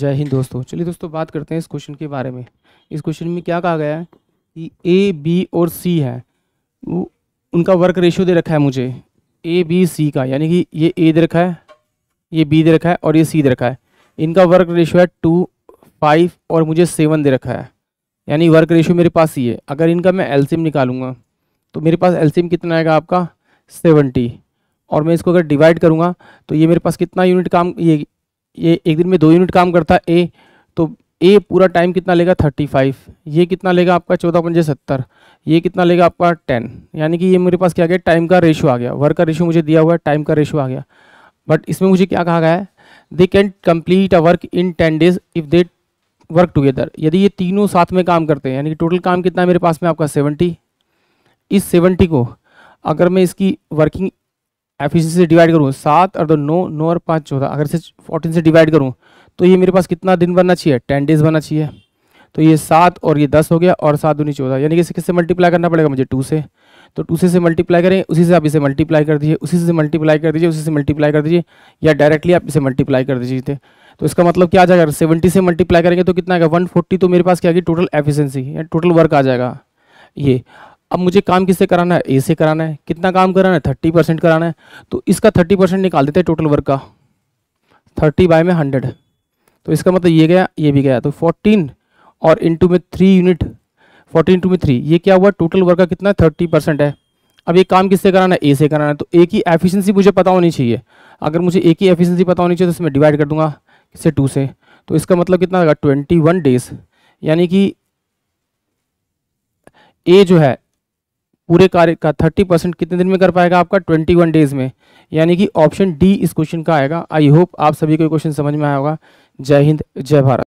जय हिंद दोस्तों चलिए दोस्तों बात करते हैं इस क्वेश्चन के बारे में इस क्वेश्चन में क्या कहा गया है कि ए बी और सी है वो उनका वर्क रेशियो दे रखा है मुझे ए बी सी का यानी कि ये ए दे रखा है ये बी दे रखा है और ये सी दे रखा है इनका वर्क रेशियो है टू फाइव और मुझे सेवन दे रखा है यानी वर्क रेशियो मेरे पास ही है अगर इनका मैं सीम निकालूंगा तो मेरे पास एल्सियम कितना आएगा आपका सेवेंटी और मैं इसको अगर डिवाइड करूँगा तो ये मेरे पास कितना यूनिट काम ये ये एक दिन में दो यूनिट काम करता है ए तो ए पूरा टाइम कितना लेगा थर्टी फाइव ये कितना लेगा आपका चौदह पंजे सत्तर ये कितना लेगा आपका टेन यानी कि ये मेरे पास क्या गया टाइम का रेशो आ गया वर्क का रेशो मुझे दिया हुआ है टाइम का रेशो आ गया बट इसमें मुझे क्या कहा गया है they can complete a work in ten days if they work together यदि ये तीनों साथ में काम करते हैं यानी कि टोटल काम कितना है मेरे पास में आपका सेवेंटी इस सेवेंटी को अगर मैं इसकी वर्किंग एफिशिएंसी से डिवाइड करूँ सात और दो नौ नौ और पाँच चौदह अगर इसे फोर्टीन से डिवाइड करूँ तो ये मेरे पास कितना दिन बनना चाहिए टेन डेज बनना चाहिए तो ये सात और ये दस हो गया और सात दूनी चौदह यानी कि इसे किससे मल्टीप्लाई करना पड़ेगा मुझे टू से तो टू से मल्टीप्लाई करें उसी से आप इसे मल्टीप्लाई कर दीजिए उसी से मल्टीप्लाई कर दीजिए उसी से मल्टीप्लाई कर दीजिए या डायरेक्टली आप इसे मल्टीप्लाई कर दीजिए तो इसका मतलब क्या आ जाएगा अगर सेवेंटी से मल्टीप्लाई करेंगे तो कितना आएगा वन फोर्टी तो मेरे पास क्या आएगी टोटल एफिशिएंसी टोटल वर्क आ जाएगा ये अब मुझे काम किससे कराना है ए से कराना है कितना काम कराना है थर्टी परसेंट कराना है तो इसका थर्टी परसेंट निकाल देते हैं टोटल वर्क का थर्टी बाय में हंड्रेड तो इसका मतलब ये गया ये भी गया तो फोर्टीन और इंटू में थ्री यूनिट फोर्टीन इंटू में थ्री ये क्या हुआ टोटल वर्क का कितना थर्टी परसेंट है अब ये काम किससे कराना है ए से कराना है तो ए की एफिशियंसी मुझे पता होनी चाहिए अगर मुझे ए की एफिशियंसी पता होनी चाहिए तो इसमें डिवाइड कर दूंगा किससे टू से तो इसका मतलब कितना होगा ट्वेंटी वन डेज यानी कि ए जो है पूरे कार्य का थर्टी परसेंट कितने दिन में कर पाएगा आपका ट्वेंटी वन डेज में यानी कि ऑप्शन डी इस क्वेश्चन का आएगा आई होप आप सभी को क्वेश्चन समझ में आया होगा जय हिंद जय भारत